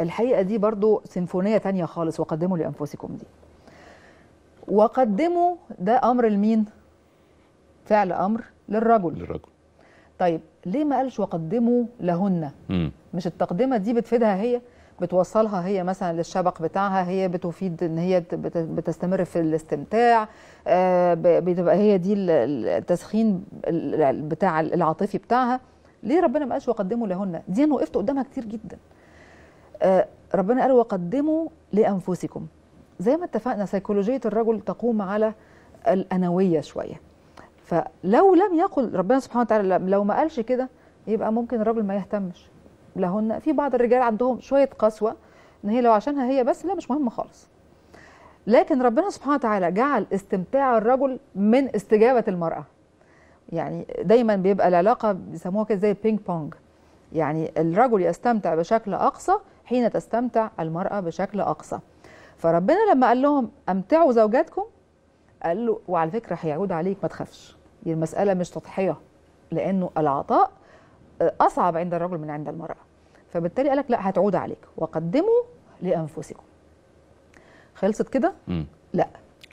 الحقيقه دي برضو سيمفونيه تانية خالص وقدموا لانفسكم دي وقدموا ده امر لمين فعل امر للرجل للرجل طيب ليه ما قالش وقدموا لهن مم. مش التقدمه دي بتفيدها هي بتوصلها هي مثلا للشبق بتاعها هي بتفيد ان هي بتستمر في الاستمتاع آه، بتبقى هي دي التسخين بتاع العاطفي بتاعها ليه ربنا ما قالش وقدموا لهن دي انا وقفت قدامها كتير جدا آه، ربنا قال وقدموا لانفسكم زي ما اتفقنا سيكولوجيه الرجل تقوم على الانويه شويه فلو لم يقل ربنا سبحانه وتعالى لو ما قالش كده يبقى ممكن الراجل ما يهتمش لهن في بعض الرجال عندهم شويه قسوه ان هي لو عشانها هي بس لا مش مهم خالص لكن ربنا سبحانه وتعالى جعل استمتاع الرجل من استجابه المراه يعني دايما بيبقى العلاقه بيسموها كده زي بينج بونج يعني الرجل يستمتع بشكل اقصى حين تستمتع المراه بشكل اقصى فربنا لما قال لهم امتعوا زوجاتكم قال له وعلى فكره هيعود عليك ما تخافش المساله مش تضحيه لانه العطاء اصعب عند الرجل من عند المراه فبالتالي قال لك لا هتعود عليك وقدموا لانفسكم خلصت كده لا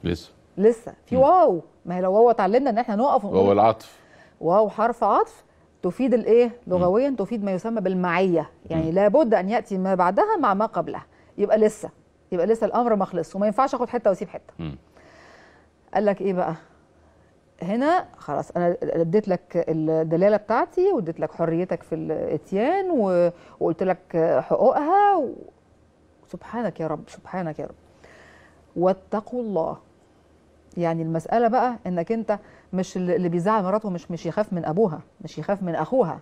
لسه لسه في مم. واو ما هي لو واو اتعلمنا ان احنا نقف ونقول واو العطف واو حرف عطف تفيد الايه لغويا تفيد ما يسمى بالمعيه يعني لابد ان ياتي ما بعدها مع ما قبلها يبقى لسه يبقى لسه الامر ما خلصش وما ينفعش اخد حته واسيب حته قال لك ايه بقى هنا خلاص انا اديت لك الدلاله بتاعتي واديت لك حريتك في الاتيان وقلت لك حقوقها و... سبحانك يا رب سبحانك يا رب واتقوا الله يعني المساله بقى انك انت مش اللي بيزعل مراته مش مش يخاف من ابوها مش يخاف من اخوها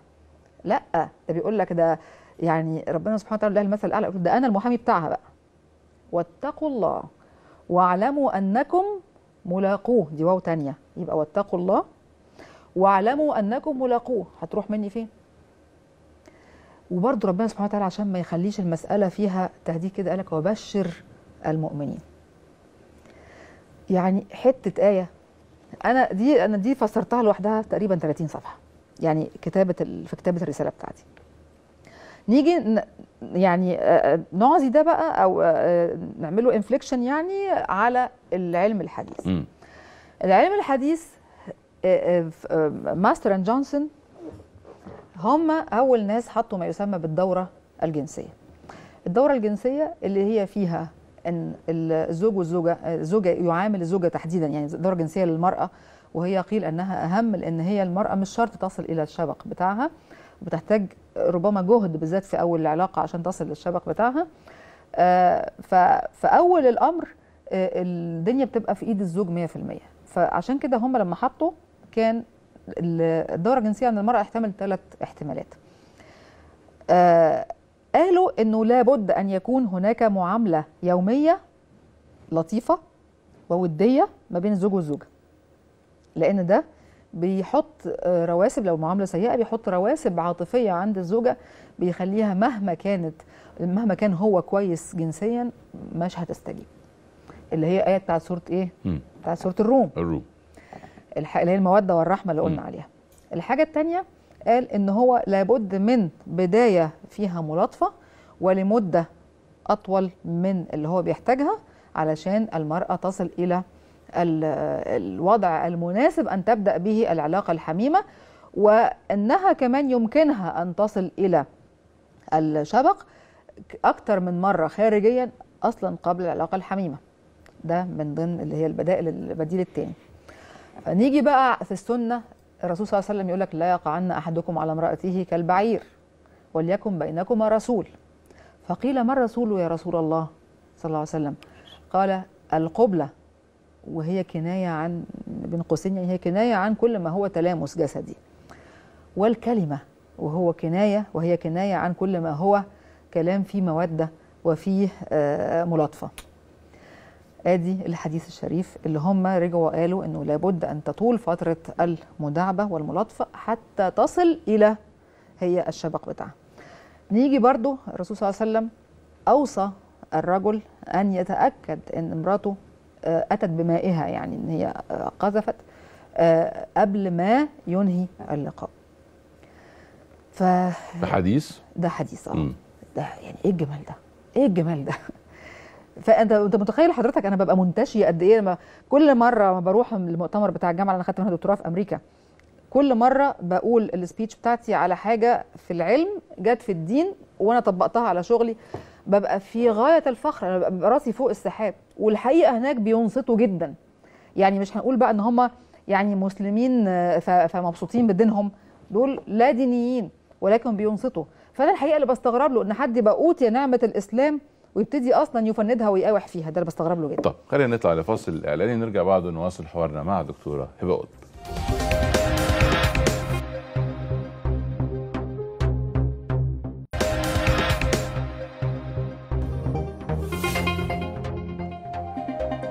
لا ده بيقول لك ده يعني ربنا سبحانه وتعالى له المثل الاعلى ده انا المحامي بتاعها بقى واتقوا الله واعلموا انكم ملاقوه دي واو تانية يبقى واتقوا الله واعلموا أنكم ملاقوه هتروح مني فين وبرضه ربنا سبحانه وتعالى عشان ما يخليش المسألة فيها تهديد كده قالك وبشر المؤمنين يعني حتة آية أنا دي أنا دي فسرتها لوحدها تقريبا 30 صفحة يعني كتابة في كتابة الرسالة بتاعتي نيجي يعني نعزي ده بقى او نعمله انفليكشن يعني على العلم الحديث م. العلم الحديث ماستر اند جونسون هم اول ناس حطوا ما يسمى بالدوره الجنسيه الدوره الجنسيه اللي هي فيها ان الزوج والزوجه الزوجه يعامل الزوجه تحديدا يعني دوره جنسيه للمراه وهي قيل انها اهم لان هي المراه مش شرط تصل الى الشبق بتاعها وبتحتاج ربما جهد بالذات في اول العلاقه عشان تصل للشبك بتاعها آه، فاول الامر آه، الدنيا بتبقى في ايد الزوج 100% فعشان كده هم لما حطوا كان الدوره الجنسيه عند المراه احتمل ثلاث احتمالات آه، قالوا انه لابد ان يكون هناك معامله يوميه لطيفه ووديه ما بين الزوج والزوجه لان ده بيحط آه، رواسب لو معامله سيئه بيحط رواسب عاطفيه عند الزوجه بيخليها مهما كانت مهما كان هو كويس جنسيا مش هتستجيب اللي هي ايه بتاعت سوره ايه بتاعت سوره الروم الروم اللي هي الموده والرحمه اللي قلنا عليها الحاجه الثانيه قال ان هو لابد من بدايه فيها ملاطفه ولمده اطول من اللي هو بيحتاجها علشان المراه تصل الى الوضع المناسب أن تبدأ به العلاقة الحميمة وأنها كمان يمكنها أن تصل إلى الشبق أكثر من مرة خارجيا أصلا قبل العلاقة الحميمة ده من ضمن اللي هي البدائل البديل الثاني نيجي بقى في السنة الرسول صلى الله عليه وسلم يقول لك لا يقعن أحدكم على امرأته كالبعير وليكن بينكما رسول فقيل ما الرسول يا رسول الله صلى الله عليه وسلم قال القبلة وهي كناية عن بين قوسين يعني هي كناية عن كل ما هو تلامس جسدي والكلمة وهو كناية وهي كناية عن كل ما هو كلام فيه مودة وفيه آه، ملاطفة ادي الحديث الشريف اللي هم رجعوا قالوا انه لابد ان تطول فتره المداعبه والملاطفه حتى تصل الى هي الشبق بتاعها نيجي برضو الرسول صلى الله عليه وسلم اوصى الرجل ان يتاكد ان امراته آه، اتت بمائها يعني ان هي آه، قذفت آه، قبل ما ينهي اللقاء ف ده حديث ده حديث اه ده يعني ايه الجمال ده ايه الجمال ده فانت انت متخيل حضرتك انا ببقى منتشيه قد ايه لما كل مره ما بروح المؤتمر بتاع الجامعه اللي انا خدت منها دكتوراه في امريكا كل مره بقول السبيتش بتاعتي على حاجه في العلم جت في الدين وانا طبقتها على شغلي ببقى في غايه الفخر انا ببقى راسي فوق السحاب والحقيقه هناك بينصتوا جدا يعني مش هنقول بقى ان هم يعني مسلمين آه، فمبسوطين بدينهم دول لا دينيين ولكن بينصتوا فانا الحقيقه اللي بستغرب له ان حد يبقى اوتي نعمه الاسلام ويبتدي اصلا يفندها ويقاوح فيها ده اللي بستغرب له جدا طب خلينا نطلع لفاصل اعلاني نرجع بعده نواصل حوارنا مع دكتوره هبه قطب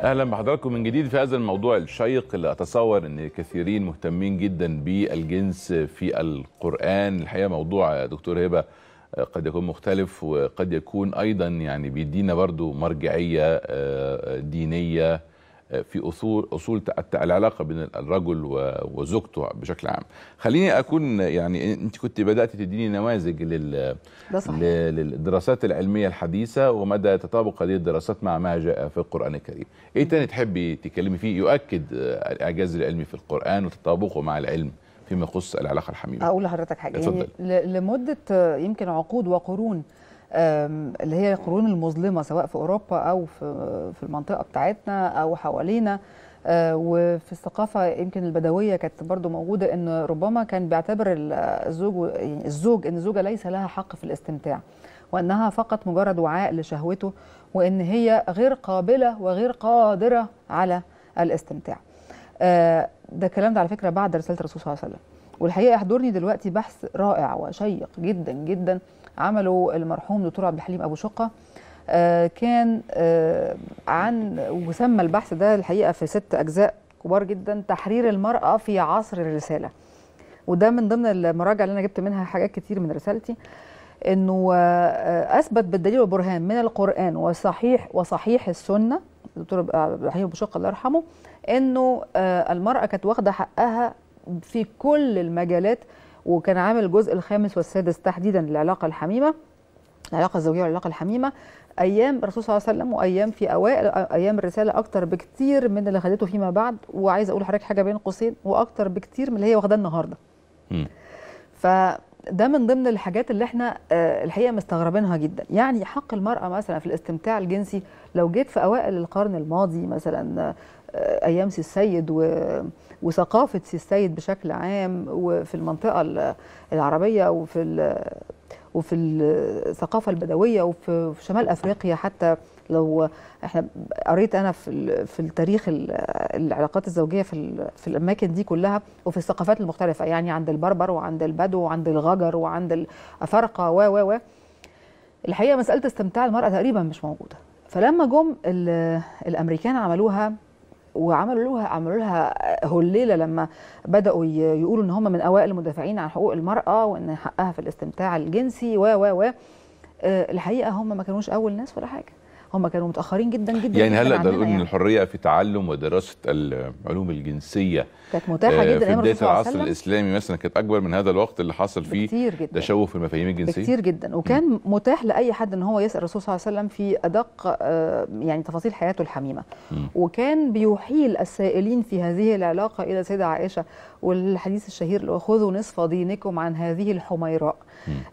اهلا بحضراتكم من جديد في هذا الموضوع الشيق اللي اتصور ان كثيرين مهتمين جدا بالجنس في القران الحقيقه موضوع دكتور هبه آه، قد يكون مختلف وقد يكون ايضا يعني بيدينا برضو مرجعيه آه، آه، دينيه في اصول اصول العلاقه بين الرجل وزوجته بشكل عام خليني اكون يعني انت كنت بدات تديني نماذج لل للدراسات العلميه الحديثه ومدى تطابق هذه الدراسات مع ما جاء في القران الكريم ايه تاني تحبي تكلمي فيه يؤكد الاعجاز العلمي في القران وتطابقه مع العلم فيما يخص العلاقه الحميمه اقول لحضرتك حاجه يعني لمده يمكن عقود وقرون اللي هي القرون المظلمه سواء في اوروبا او في في المنطقه بتاعتنا او حوالينا آه، وفي الثقافه يمكن البدويه كانت برضو موجوده ان ربما كان بيعتبر الزوج يعني الزوج ان الزوجه ليس لها حق في الاستمتاع وانها فقط مجرد وعاء لشهوته وان هي غير قابله وغير قادره على الاستمتاع. آه، ده الكلام ده على فكره بعد رساله الرسول صلى الله عليه وسلم. والحقيقه يحضرني دلوقتي بحث رائع وشيق جدا جدا عمله المرحوم دكتور عبد الحليم ابو شقه آه، كان آه، عن وسمى البحث ده الحقيقه في ست اجزاء كبار جدا تحرير المراه في عصر الرساله وده من ضمن المراجع اللي انا جبت منها حاجات كتير من رسالتي انه آه، اثبت بالدليل والبرهان من القران وصحيح وصحيح السنه الدكتور عبد الحليم ابو شقه الله يرحمه انه المراه كانت واخده حقها في كل المجالات وكان عامل الجزء الخامس والسادس تحديدا للعلاقه الحميمه العلاقه الزوجيه والعلاقه الحميمه ايام الرسول صلى الله عليه وسلم وايام في اوائل ايام الرساله اكتر بكتير من اللي خدته فيما بعد وعايز اقول لحضرتك حاجه بين قوسين واكتر بكتير من اللي هي واخداه النهارده. فده من ضمن الحاجات اللي احنا آه، الحقيقه مستغربينها جدا، يعني حق المراه مثلا في الاستمتاع الجنسي لو جيت في اوائل القرن الماضي مثلا آه، ايام سي السيد و وثقافه السيد بشكل عام وفي المنطقه العربيه وفي وفي الثقافه البدويه وفي شمال افريقيا حتى لو احنا قريت انا في في التاريخ العلاقات الزوجيه في في الاماكن دي كلها وفي الثقافات المختلفه يعني عند البربر وعند البدو وعند الغجر وعند الافارقه و و و الحقيقه مساله استمتاع المراه تقريبا مش موجوده فلما جم الامريكان عملوها وعملوا لها عملوا لها هليله لما بداوا يقولوا ان هم من اوائل المدافعين عن حقوق المراه وان حقها في الاستمتاع الجنسي و و و آه، الحقيقه هم ما كانوش اول ناس ولا حاجه هم كانوا متاخرين جدا جدا يعني هلا نقدر نقول ان يعني. الحريه في تعلم ودراسه العلوم الجنسيه كانت متاحه آه، جدا في بدايه العصر الاسلامي مثلا كانت اكبر من هذا الوقت اللي حصل فيه كتير جدا تشوه في المفاهيم الجنسيه كتير جدا وكان م. متاح لاي حد ان هو يسال الرسول صلى الله عليه وسلم في ادق آه، يعني تفاصيل حياته الحميمه م. وكان بيحيل السائلين في هذه العلاقه الى السيده عائشه والحديث الشهير اللي خذوا نصف دينكم عن هذه الحميراء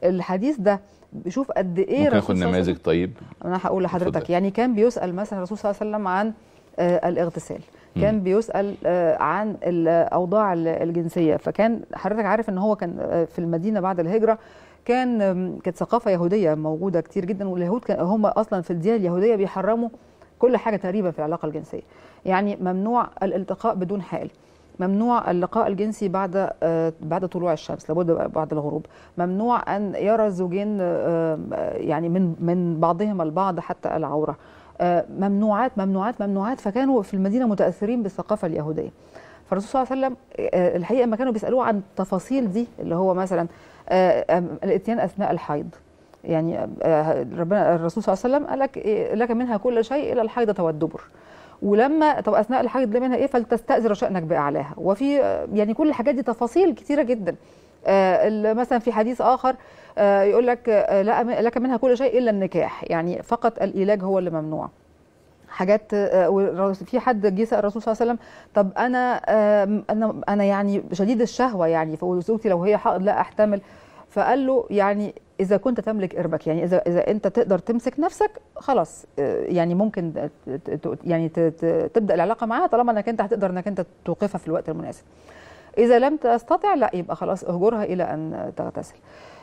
الحديث ده بيشوف قد ايه ممكن ياخد نماذج طيب انا هقول لحضرتك يعني كان بيسال مثلا الرسول صلى الله عليه وسلم عن آه، الاغتسال كان بيسال آه، عن الاوضاع الجنسيه فكان حضرتك عارف ان هو كان آه، في المدينه بعد الهجره كان كانت ثقافه يهوديه موجوده كتير جدا واليهود هم اصلا في الديانه اليهوديه بيحرموا كل حاجه تقريبا في العلاقه الجنسيه يعني ممنوع الالتقاء بدون حائل ممنوع اللقاء الجنسي بعد آه، بعد طلوع الشمس لابد بعد الغروب ممنوع ان يرى الزوجين آه، آه، يعني من من بعضهما البعض حتى العوره ممنوعات ممنوعات ممنوعات فكانوا في المدينه متاثرين بالثقافه اليهوديه فالرسول صلى الله عليه وسلم الحقيقه لما كانوا بيسالوه عن التفاصيل دي اللي هو مثلا الاتيان اثناء الحيض يعني ربنا الرسول صلى الله عليه وسلم قال لك إيه، لك منها كل شيء الا الحيضه والدبر ولما طب اثناء الحاجه دي منها ايه فلتستاذر شانك باعلاها وفي يعني كل الحاجات دي تفاصيل كثيره جدا آه، مثلا في حديث اخر آه، يقول لك آه، لا لك منها كل شيء الا النكاح يعني فقط الايلاج هو اللي ممنوع حاجات في حد جه سال الرسول صلى الله عليه وسلم طب انا انا انا يعني شديد الشهوه يعني فزوجتي لو هي حائض لا احتمل فقال له يعني اذا كنت تملك اربك يعني اذا اذا انت تقدر تمسك نفسك خلاص آه، يعني ممكن يعني تبدا العلاقه معاها طالما انك انت هتقدر انك انت توقفها في الوقت المناسب اذا لم تستطع لا يبقى خلاص اهجرها الى ان تغتسل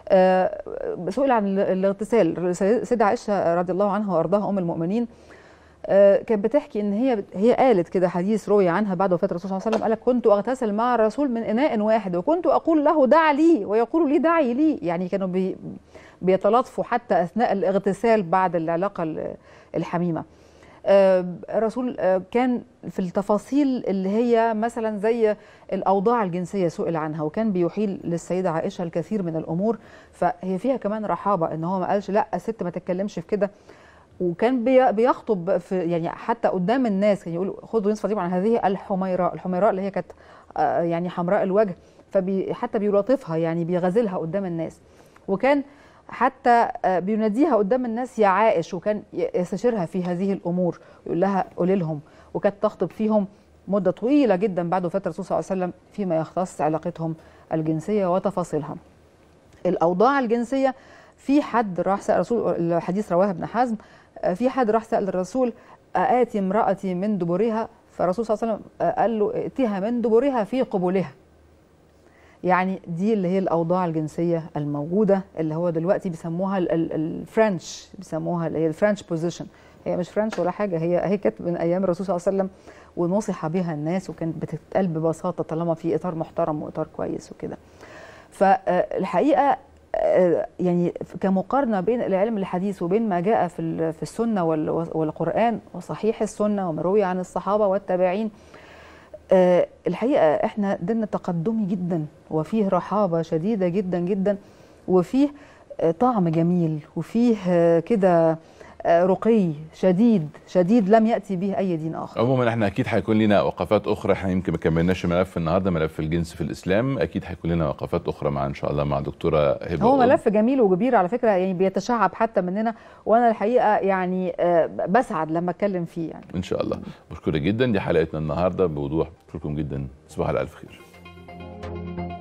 آه، سئل عن الاغتسال سيدة عائشة رضي الله عنها وأرضاها أم المؤمنين آه، كانت بتحكي ان هي هي قالت كده حديث روي عنها بعد وفاه الرسول صلى الله عليه وسلم قال لك كنت اغتسل مع الرسول من اناء واحد وكنت اقول له دع لي ويقول لي دعي لي يعني كانوا بي بيتلاطفوا حتى اثناء الاغتسال بعد العلاقه الحميمه آه، الرسول آه، كان في التفاصيل اللي هي مثلا زي الاوضاع الجنسيه سئل عنها وكان بيحيل للسيده عائشه الكثير من الامور فهي فيها كمان رحابه ان هو ما قالش لا الست ما تتكلمش في كده وكان بيخطب في يعني حتى قدام الناس كان يقول خذوا طيب عن هذه الحميراء الحميراء اللي هي كانت آه، يعني حمراء الوجه فحتى بيلاطفها يعني بيغازلها قدام الناس وكان حتى آه، بيناديها قدام الناس يا عائش وكان يستشيرها في هذه الامور يقول لها قولي لهم وكانت تخطب فيهم مده طويله جدا بعد وفاه الرسول صلى الله عليه وسلم فيما يختص علاقتهم الجنسيه وتفاصيلها. الاوضاع الجنسيه في حد راح سال الرسول الحديث رواه ابن حزم آه، في حد راح سال الرسول اتي امراتي من دبرها فالرسول صلى الله عليه وسلم آه، قال له ائتها من دبرها في قبولها يعني دي اللي هي الاوضاع الجنسيه الموجوده اللي هو دلوقتي بيسموها الفرنش بيسموها اللي هي الفرنش بوزيشن هي مش فرنش ولا حاجه هي هي كانت من ايام الرسول صلى الله عليه وسلم ونصح بها الناس وكانت بتتقال ببساطه طالما في اطار محترم واطار كويس وكده فالحقيقه آه، آه، يعني كمقارنه بين العلم الحديث وبين ما جاء في في السنه والقران وصحيح السنه وما روي عن الصحابه والتابعين آه، الحقيقه احنا ديننا تقدمي جدا وفيه رحابه شديده جدا جدا وفيه آه، طعم جميل وفيه كده رقي شديد شديد لم ياتي به اي دين اخر عموما احنا اكيد هيكون لنا وقفات اخرى احنا يمكن ما كملناش ملف النهارده ملف الجنس في الاسلام اكيد هيكون لنا وقفات اخرى مع ان شاء الله مع دكتوره هبه هو ملف جميل وكبير على فكره يعني بيتشعب حتى مننا وانا الحقيقه يعني آه، بسعد لما اتكلم فيه يعني ان شاء الله بشكرك جدا دي حلقتنا النهارده بوضوح بشكركم جدا تصبحوا على الف خير